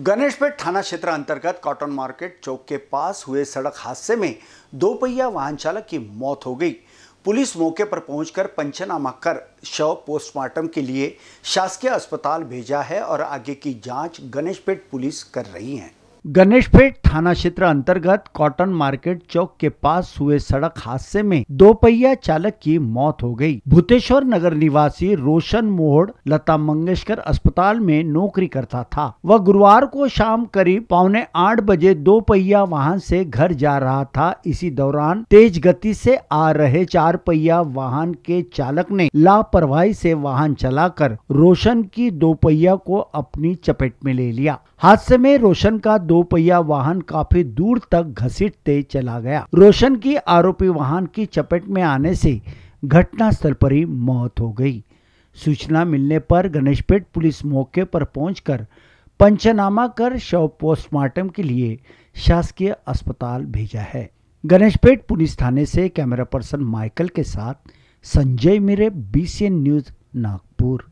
गणेशपेट थाना क्षेत्र अंतर्गत कॉटन मार्केट चौक के पास हुए सड़क हादसे में दो पहिया वाहन चालक की मौत हो गई पुलिस मौके पर पहुंचकर पंचनामा कर शव पोस्टमार्टम के लिए शासकीय अस्पताल भेजा है और आगे की जांच गणेशपेट पुलिस कर रही है गणेशपेट थाना क्षेत्र अंतर्गत कॉटन मार्केट चौक के पास हुए सड़क हादसे में दो पहिया चालक की मौत हो गई। भूतेश्वर नगर निवासी रोशन मोहड़ लता मंगेशकर अस्पताल में नौकरी करता था वह गुरुवार को शाम करीब पौने आठ बजे दो पहिया वाहन से घर जा रहा था इसी दौरान तेज गति से आ रहे चार पहिया वाहन के चालक ने लापरवाही से वाहन चलाकर रोशन की दो पहिया को अपनी चपेट में ले लिया हादसे में रोशन का दो पहिया वाहन काफी दूर तक घसीटते चला गया रोशन की आरोपी वाहन की चपेट में आने से घटनास्थल पर ही मौत हो गई सूचना मिलने पर गणेशपेट पुलिस मौके पर पहुंचकर पंचनामा कर शव पोस्टमार्टम के लिए शासकीय अस्पताल भेजा है गणेशपेट पुलिस थाने से कैमरा पर्सन माइकल के साथ संजय मिरे बीसीएन न्यूज नागपुर